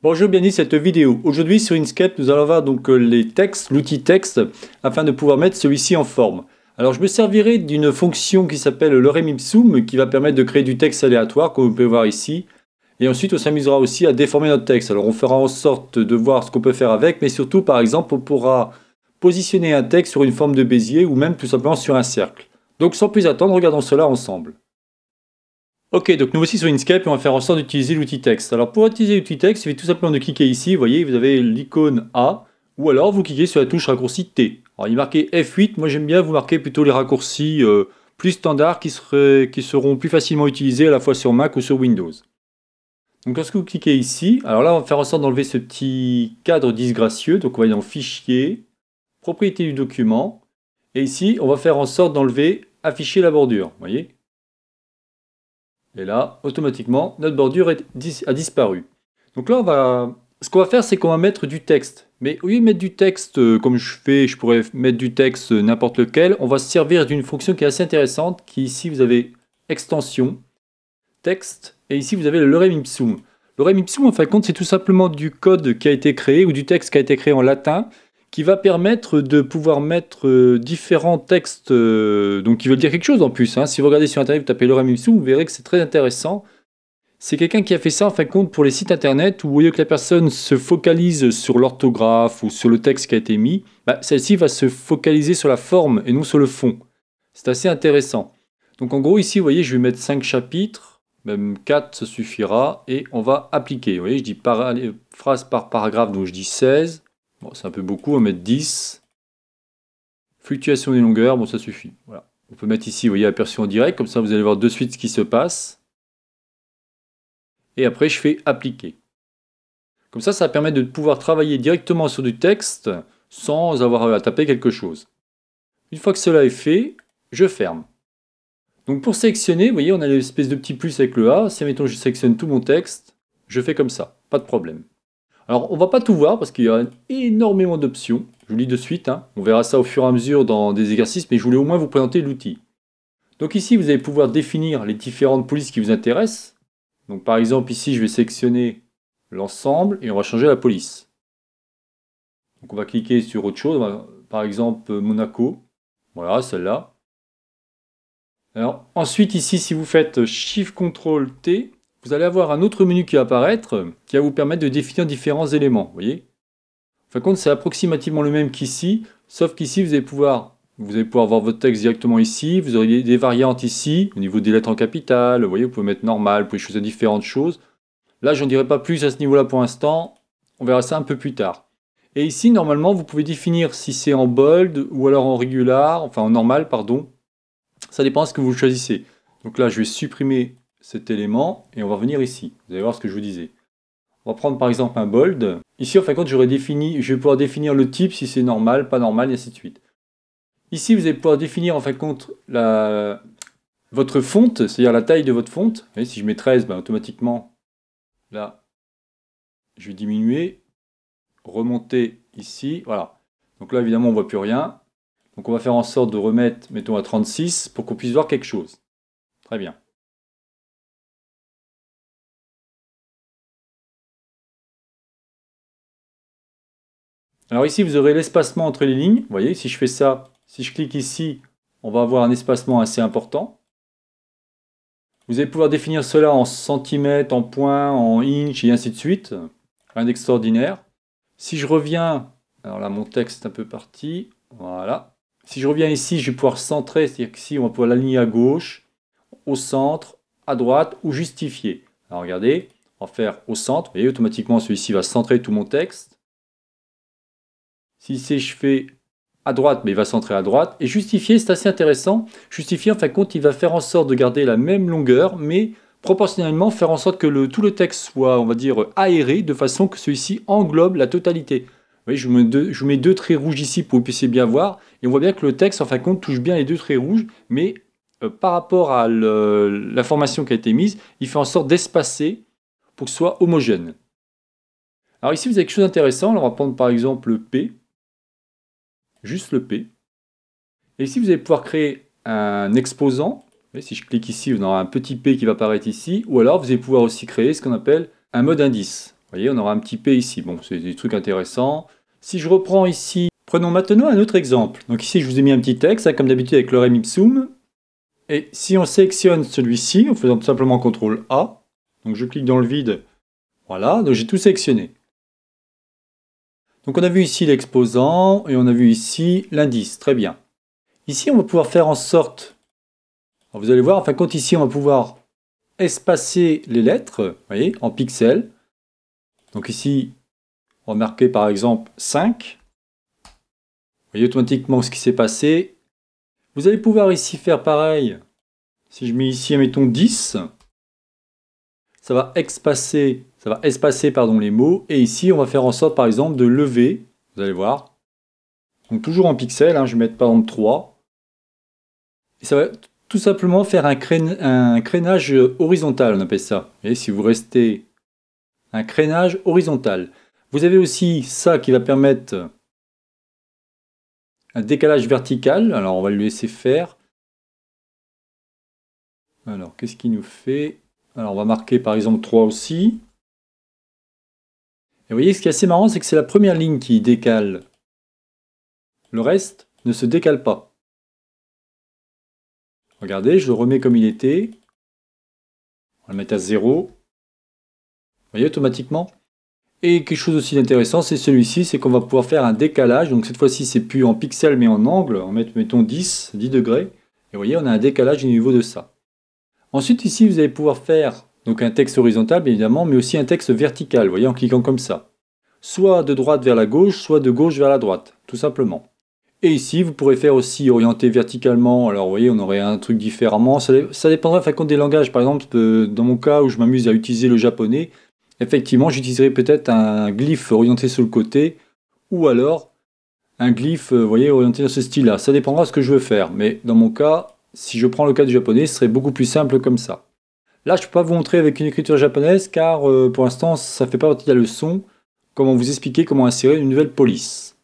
Bonjour, bienvenue cette vidéo. Aujourd'hui sur Inkscape, nous allons voir donc euh, les textes, l'outil texte, afin de pouvoir mettre celui-ci en forme. Alors je me servirai d'une fonction qui s'appelle le ipsum, qui va permettre de créer du texte aléatoire, comme vous pouvez voir ici. Et ensuite, on s'amusera aussi à déformer notre texte. Alors on fera en sorte de voir ce qu'on peut faire avec, mais surtout, par exemple, on pourra positionner un texte sur une forme de Bézier ou même tout simplement sur un cercle. Donc sans plus attendre, regardons cela ensemble. Ok, donc nous voici sur Inkscape et on va faire en sorte d'utiliser l'outil texte. Alors pour utiliser l'outil texte, il suffit tout simplement de cliquer ici, vous voyez, vous avez l'icône A, ou alors vous cliquez sur la touche raccourci T. Alors il est marqué F8, moi j'aime bien vous marquer plutôt les raccourcis euh, plus standards qui, qui seront plus facilement utilisés à la fois sur Mac ou sur Windows. Donc lorsque vous cliquez ici, alors là on va faire en sorte d'enlever ce petit cadre disgracieux, donc on va aller dans Fichier, Propriétés du document, et ici on va faire en sorte d'enlever Afficher la bordure, vous voyez et là, automatiquement, notre bordure a disparu. Donc là, ce qu'on va faire, c'est qu'on va mettre du texte. Mais au lieu de mettre du texte euh, comme je fais, je pourrais mettre du texte euh, n'importe lequel, on va se servir d'une fonction qui est assez intéressante, qui ici, vous avez extension, texte, et ici, vous avez le lorem ipsum. Lorem en fin de compte, c'est tout simplement du code qui a été créé ou du texte qui a été créé en latin qui va permettre de pouvoir mettre euh, différents textes euh, donc qui veulent dire quelque chose en plus. Hein. Si vous regardez sur Internet, vous tapez Laura Mimsou, vous verrez que c'est très intéressant. C'est quelqu'un qui a fait ça en fin de compte pour les sites internet où au lieu que la personne se focalise sur l'orthographe ou sur le texte qui a été mis, bah, celle-ci va se focaliser sur la forme et non sur le fond. C'est assez intéressant. Donc en gros ici, vous voyez, je vais mettre 5 chapitres, même 4 ça suffira, et on va appliquer. Vous voyez, je dis phrase par paragraphe, donc je dis 16. Bon, c'est un peu beaucoup, on va mettre 10. Fluctuation des longueurs, bon, ça suffit. Voilà. On peut mettre ici, vous voyez, aperçu en direct, comme ça vous allez voir de suite ce qui se passe. Et après, je fais appliquer. Comme ça, ça permet de pouvoir travailler directement sur du texte sans avoir à taper quelque chose. Une fois que cela est fait, je ferme. Donc pour sélectionner, vous voyez, on a l'espèce de petit plus avec le A. Si, mettons, je sélectionne tout mon texte, je fais comme ça, pas de problème. Alors, on va pas tout voir parce qu'il y a énormément d'options. Je vous lis de suite. Hein. On verra ça au fur et à mesure dans des exercices, mais je voulais au moins vous présenter l'outil. Donc ici, vous allez pouvoir définir les différentes polices qui vous intéressent. Donc par exemple, ici, je vais sélectionner l'ensemble et on va changer la police. Donc on va cliquer sur autre chose, par exemple Monaco. Voilà, celle-là. Alors ensuite, ici, si vous faites Shift-Ctrl-T, vous allez avoir un autre menu qui va apparaître, qui va vous permettre de définir différents éléments, vous voyez En fin de compte, c'est approximativement le même qu'ici, sauf qu'ici, vous allez pouvoir... Vous allez pouvoir voir votre texte directement ici, vous aurez des variantes ici, au niveau des lettres en capital. vous voyez, vous pouvez mettre normal, vous pouvez choisir différentes choses. Là, je n'en dirai pas plus à ce niveau-là pour l'instant, on verra ça un peu plus tard. Et ici, normalement, vous pouvez définir si c'est en bold ou alors en regular. enfin en normal, pardon. Ça dépend de ce que vous choisissez. Donc là, je vais supprimer cet élément et on va venir ici. Vous allez voir ce que je vous disais. On va prendre par exemple un bold. Ici, en fin de compte, défini, je vais pouvoir définir le type, si c'est normal, pas normal, et ainsi de suite. Ici, vous allez pouvoir définir en fin de compte la, votre fonte, c'est-à-dire la taille de votre fonte. si je mets 13, ben, automatiquement, là, je vais diminuer, remonter ici, voilà. Donc là, évidemment, on ne voit plus rien. Donc on va faire en sorte de remettre, mettons, à 36 pour qu'on puisse voir quelque chose. Très bien. Alors ici, vous aurez l'espacement entre les lignes. Vous voyez, si je fais ça, si je clique ici, on va avoir un espacement assez important. Vous allez pouvoir définir cela en centimètres, en points, en inches, et ainsi de suite. Rien d'extraordinaire. Si je reviens, alors là mon texte est un peu parti, voilà. Si je reviens ici, je vais pouvoir centrer, c'est-à-dire qu'ici on va pouvoir l'aligner à gauche, au centre, à droite ou justifier. Alors regardez, on va faire au centre, vous voyez automatiquement celui-ci va centrer tout mon texte. Si c'est je fais à droite, mais il va centrer à droite. Et justifier, c'est assez intéressant. Justifier, en fin de compte, il va faire en sorte de garder la même longueur, mais proportionnellement faire en sorte que tout le texte soit, on va dire, aéré, de façon que celui-ci englobe la totalité. Vous voyez, je, vous mets deux traits rouges ici pour que vous puissiez bien voir, et on voit bien que le texte, en fin de compte, touche bien les deux traits rouges, mais euh, par rapport à l'information qui a été mise, il fait en sorte d'espacer pour que ce soit homogène. Alors ici, vous avez quelque chose d'intéressant, on va prendre par exemple P, juste le P. Et ici, vous allez pouvoir créer un exposant. si je clique ici, on aura un petit P qui va apparaître ici. Ou alors, vous allez pouvoir aussi créer ce qu'on appelle un mode indice. Vous voyez, on aura un petit P ici. Bon, c'est des trucs intéressants. Si je reprends ici, prenons maintenant un autre exemple. Donc ici, je vous ai mis un petit texte, hein, comme d'habitude avec le Rémi ipsum. Et si on sélectionne celui-ci, en faisant tout simplement CTRL A, donc je clique dans le vide, voilà, donc j'ai tout sélectionné. Donc on a vu ici l'exposant et on a vu ici l'indice, très bien. Ici, on va pouvoir faire en sorte, vous allez voir, enfin quand ici, on va pouvoir espacer les lettres, voyez, en pixels. Donc ici, on va par exemple 5. Vous voyez automatiquement ce qui s'est passé. Vous allez pouvoir ici faire pareil. Si je mets ici, mettons 10, ça va espacer ça va espacer pardon, les mots. Et ici, on va faire en sorte, par exemple, de lever, vous allez voir. Donc toujours en pixels, hein, je vais mettre par exemple 3. Et ça va tout simplement faire un, crénage horizontal, on appelle ça. Et si vous restez un crénage horizontal. Vous avez aussi ça qui va permettre un décalage vertical. Alors on va lui laisser faire. Alors qu'est-ce qu'il nous fait Alors on va marquer par exemple 3 aussi. Et vous voyez, ce qui est assez marrant, c'est que c'est la première ligne qui décale. Le reste ne se décale pas. Regardez, je le remets comme il était. On va le mettre à 0. Vous voyez, automatiquement. Et quelque chose aussi d'intéressant, c'est celui-ci, c'est qu'on va pouvoir faire un décalage. Donc cette fois-ci, c'est plus en pixels, mais en angle. On met, mettons 10, 10 degrés. Et vous voyez, on a un décalage au niveau de ça. Ensuite, ici, vous allez pouvoir faire donc un texte horizontal, évidemment, mais aussi un texte vertical, voyez, en cliquant comme ça. Soit de droite vers la gauche, soit de gauche vers la droite, tout simplement. Et ici, vous pourrez faire aussi orienter verticalement. Alors, vous voyez, on aurait un truc différemment. Ça, ça dépendra, fin compte, des langages. Par exemple, dans mon cas où je m'amuse à utiliser le japonais, effectivement, j'utiliserai peut-être un glyphe orienté sur le côté ou alors un glyphe, voyez, orienté dans ce style-là. Ça dépendra de ce que je veux faire. Mais dans mon cas, si je prends le cas du japonais, ce serait beaucoup plus simple comme ça. Là, je ne peux pas vous montrer avec une écriture japonaise car euh, pour l'instant, ça ne fait pas partie de la leçon. Comment vous expliquer comment insérer une nouvelle police.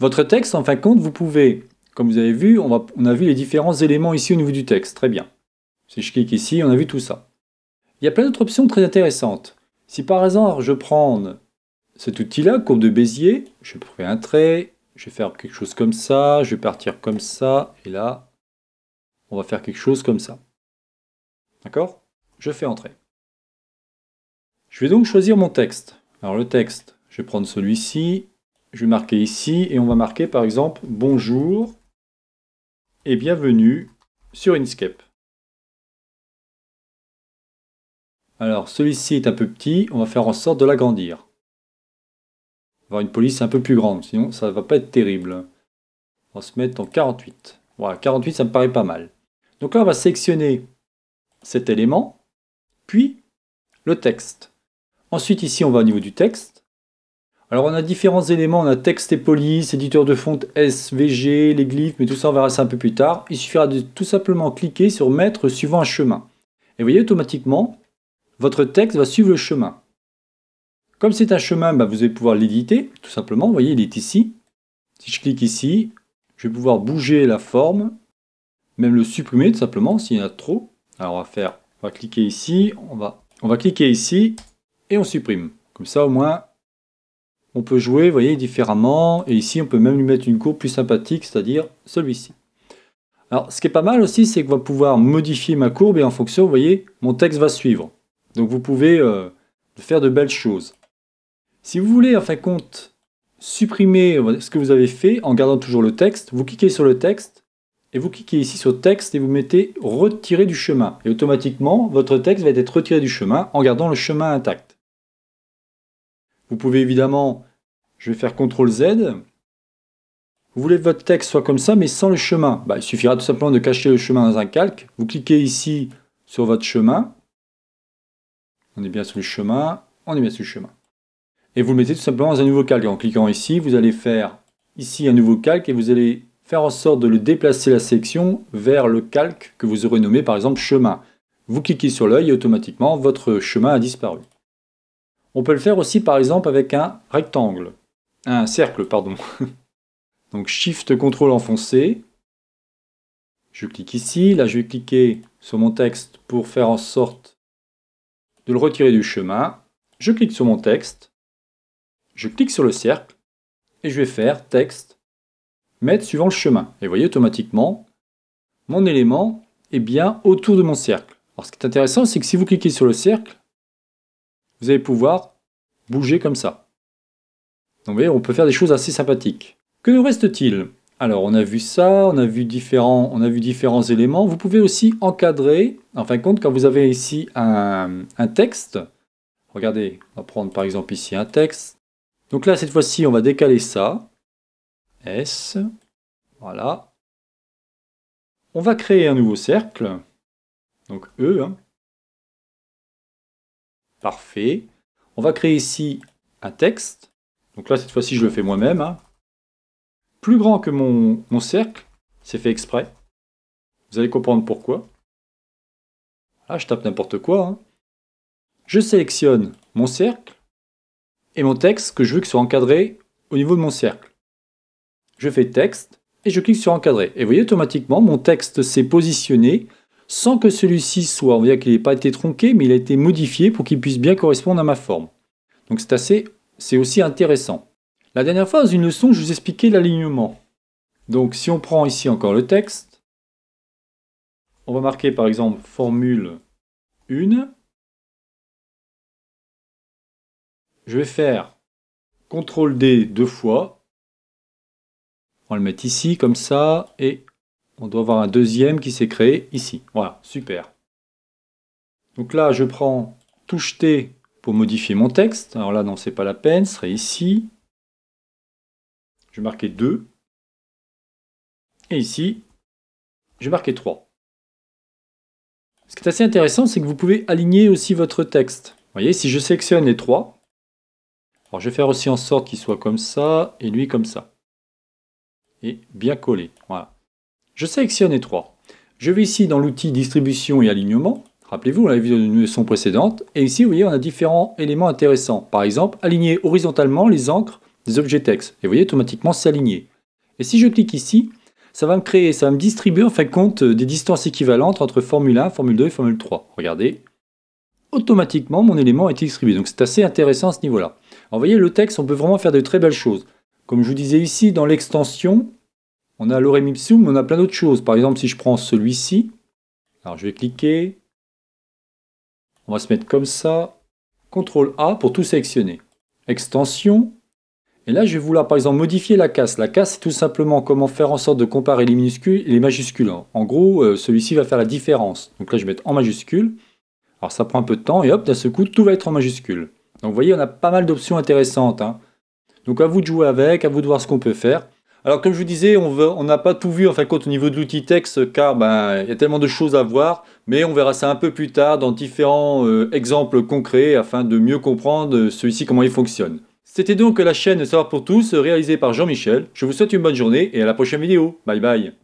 Votre texte, en fin de compte, vous pouvez, comme vous avez vu, on, a vu les différents éléments ici au niveau du texte. Très bien. Si je clique ici, on a vu tout ça. Il y a plein d'autres options très intéressantes. Si par exemple, je prends cet outil-là, courbe de Bézier, je vais un trait, je vais faire quelque chose comme ça, je vais partir comme ça, et là, on va faire quelque chose comme ça. D'accord Je fais entrer. Je vais donc choisir mon texte. Alors le texte, je vais prendre celui-ci, je vais marquer ici, et on va marquer par exemple « Bonjour et bienvenue sur Inkscape ». Alors celui-ci est un peu petit, on va faire en sorte de l'agrandir. voir une police un peu plus grande, sinon ça ne va pas être terrible. On va se mettre en 48. Voilà, 48 ça me paraît pas mal. Donc là on va sélectionner cet élément, puis le texte. Ensuite, ici, on va au niveau du texte. Alors, on a différents éléments. On a texte et police, éditeur de fonte SVG, les glyphes, mais tout ça, on verra ça un peu plus tard. Il suffira de tout simplement cliquer sur mettre suivant un chemin. Et vous voyez, automatiquement, votre texte va suivre le chemin. Comme c'est un chemin, bah, vous allez pouvoir l'éditer, tout simplement. Vous voyez, il est ici. Si je clique ici, je vais pouvoir bouger la forme, même le supprimer, tout simplement, s'il y en a trop. Alors on va faire, on va cliquer ici, on va, on va cliquer ici et on supprime. Comme ça au moins on peut jouer, vous voyez, différemment. Et ici on peut même lui mettre une courbe plus sympathique, c'est-à-dire celui-ci. Alors ce qui est pas mal aussi, c'est qu'on va pouvoir modifier ma courbe et en fonction, vous voyez, mon texte va suivre. Donc vous pouvez euh, faire de belles choses. Si vous voulez en fin de compte supprimer ce que vous avez fait en gardant toujours le texte, vous cliquez sur le texte et vous cliquez ici sur texte et vous mettez retirer du chemin. Et automatiquement, votre texte va être retiré du chemin en gardant le chemin intact. Vous pouvez évidemment, je vais faire CTRL Z. Vous voulez que votre texte soit comme ça, mais sans le chemin. Bah, il suffira tout simplement de cacher le chemin dans un calque. Vous cliquez ici sur votre chemin. On est bien sur le chemin. On est bien sur le chemin. Et vous le mettez tout simplement dans un nouveau calque. En cliquant ici, vous allez faire ici un nouveau calque et vous allez faire en sorte de le déplacer la section vers le calque que vous aurez nommé par exemple chemin. Vous cliquez sur l'œil et automatiquement votre chemin a disparu. On peut le faire aussi par exemple avec un rectangle, un cercle pardon. Donc Shift ctrl enfoncé. Je clique ici, là je vais cliquer sur mon texte pour faire en sorte de le retirer du chemin. Je clique sur mon texte, je clique sur le cercle et je vais faire texte mettre suivant le chemin. Et vous voyez automatiquement, mon élément est bien autour de mon cercle. Alors ce qui est intéressant, c'est que si vous cliquez sur le cercle, vous allez pouvoir bouger comme ça. Donc vous voyez, on peut faire des choses assez sympathiques. Que nous reste-t-il alors on a vu ça, on a vu différents, on a vu différents éléments. Vous pouvez aussi encadrer, en fin de compte, quand vous avez ici un, un texte, regardez, on va prendre par exemple ici un texte. Donc là, cette fois-ci, on va décaler ça. S. Voilà. On va créer un nouveau cercle. Donc E. Hein. Parfait. On va créer ici un texte. Donc là, cette fois-ci, je le fais moi-même. Hein. Plus grand que mon, mon cercle, c'est fait exprès. Vous allez comprendre pourquoi. Là, ah, je tape n'importe quoi. Hein. Je sélectionne mon cercle et mon texte que je veux que soit encadré au niveau de mon cercle je fais texte et je clique sur encadrer. Et vous voyez automatiquement mon texte s'est positionné sans que celui-ci soit, on va dire qu'il n'ait pas été tronqué, mais il a été modifié pour qu'il puisse bien correspondre à ma forme. Donc c'est assez, c'est aussi intéressant. La dernière fois, dans une leçon, je vous expliquais l'alignement. Donc si on prend ici encore le texte, on va marquer par exemple formule 1. Je vais faire CTRL D deux fois on va le mettre ici, comme ça, et on doit avoir un deuxième qui s'est créé ici. Voilà, super. Donc là, je prends touche T pour modifier mon texte. Alors là, non, c'est pas la peine, ce serait ici. Je vais marquer 2. Et ici, je vais marquer 3. Ce qui est assez intéressant, c'est que vous pouvez aligner aussi votre texte. Vous voyez, si je sélectionne les 3, alors je vais faire aussi en sorte qu'il soit comme ça et lui comme ça et bien collé. Voilà. Je sélectionne les trois. Je vais ici dans l'outil distribution et alignement. Rappelez-vous, on vidéo vu dans une leçon précédente. Et ici, vous voyez, on a différents éléments intéressants. Par exemple, aligner horizontalement les encres des objets texte. Et vous voyez, automatiquement, s'aligner. Et si je clique ici, ça va me créer, ça va me distribuer en fin de compte des distances équivalentes entre Formule 1, Formule 2 et Formule 3. Regardez, automatiquement mon élément est distribué. Donc c'est assez intéressant à ce niveau-là. vous voyez, le texte, on peut vraiment faire de très belles choses. Comme je vous disais ici, dans l'extension, on a lorem ipsum, mais on a plein d'autres choses. Par exemple, si je prends celui-ci, alors je vais cliquer, on va se mettre comme ça, CTRL A pour tout sélectionner. Extension, et là je vais vouloir par exemple modifier la casse. La casse c'est tout simplement comment faire en sorte de comparer les minuscules et les majuscules. En gros, euh, celui-ci va faire la différence. Donc là je vais mettre en majuscule, alors ça prend un peu de temps, et hop, d'un seul coup tout va être en majuscule. Donc vous voyez, on a pas mal d'options intéressantes. Hein. Donc à vous de jouer avec, à vous de voir ce qu'on peut faire. Alors comme je vous disais, on n'a pas tout vu en compte au niveau de l'outil texte car ben, il y a tellement de choses à voir, mais on verra ça un peu plus tard dans différents euh, exemples concrets afin de mieux comprendre euh, celui-ci comment il fonctionne. C'était donc la chaîne Savoir pour tous réalisée par Jean-Michel. Je vous souhaite une bonne journée et à la prochaine vidéo. Bye bye